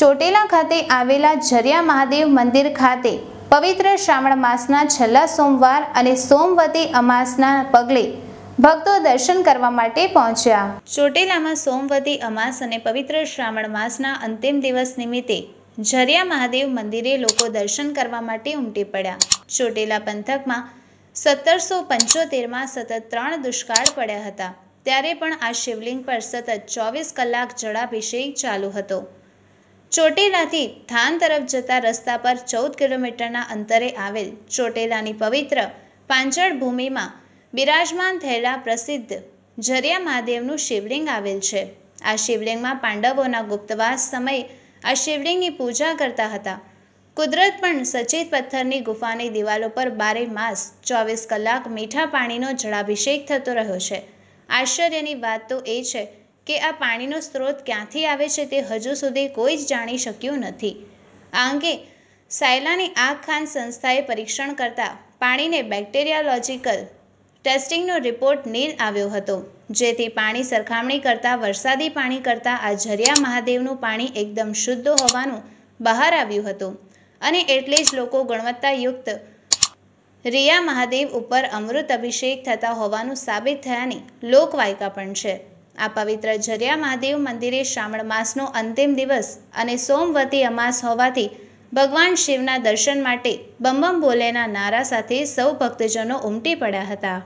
ચોટેલા ખાતે આવેલા જરિયા મહાદેવ મંદિર ખાતે પવિત્ર શ્રાવણ માસના છેલ્લા સોમવાર અને સોમવતી અમાસના પગલે ભક્તો દર્શન કરવા માટે પહોંચ્યા ચોટેલામાં સોમવતી અમાસ અને પવિત્ર શ્રાવણ માસના અંતિમ દિવસ નિમિત્તે ઝરિયા મહાદેવ મંદિરે લોકો દર્શન કરવા માટે ઉમટી પડ્યા ચોટેલા પંથકમાં સત્તરસો પંચોતેરમાં સતત ત્રણ દુષ્કાળ પડ્યા હતા ત્યારે પણ આ શિવલિંગ પર સતત ચોવીસ કલાક જળાભિષેક ચાલુ હતો ચોટીલાથી થાન તરફ જતા રસ્તા પર ચૌદ કિલોમીટરના અંતરે આવેલ ચોટીલાની પવિત્ર પાંચળ ભૂમિમાં બિરાજમાન થયેલા પ્રસિદ્ધ જરિયા મહાદેવનું શિવલિંગ આવેલ છે આ શિવલિંગમાં પાંડવોના ગુપ્તવાસ સમયે આ શિવલિંગની પૂજા કરતા હતા કુદરત પણ સચિત પથ્થરની ગુફાની દિવાલો પર બારે માસ ચોવીસ કલાક મીઠા પાણીનો જળાભિષેક થતો રહ્યો છે આશ્ચર્યની વાત તો એ છે કે આ પાણીનો સ્ત્રોત ક્યાંથી આવે છે તે હજુ સુધી કોઈ જ જાણી શક્યું નથી આ અંગે સાયલાની આ ખાન સંસ્થાએ પરીક્ષણ કરતાં પાણીને બેક્ટેરિયાલોજિકલ ટેસ્ટિંગનો રિપોર્ટ નીલ આવ્યો હતો જેથી પાણી સરખામણી કરતાં વરસાદી પાણી કરતાં આ ઝરિયા મહાદેવનું પાણી એકદમ શુદ્ધ હોવાનું બહાર આવ્યું હતું અને એટલે જ લોકો ગુણવત્તાયુક્ત રિયા મહાદેવ ઉપર અમૃત અભિષેક થતા હોવાનું સાબિત થયાની લોકવાયકા પણ છે આ પવિત્ર ઝરિયા મહાદેવ મંદિરે શ્રાવણ માસનો અંતિમ દિવસ અને સોમવતી અમાસ હોવાથી ભગવાન શિવના દર્શન માટે બમ બમ ભોલેના નારા સાથે સૌ ભક્તજનો ઉમટી પડ્યા હતા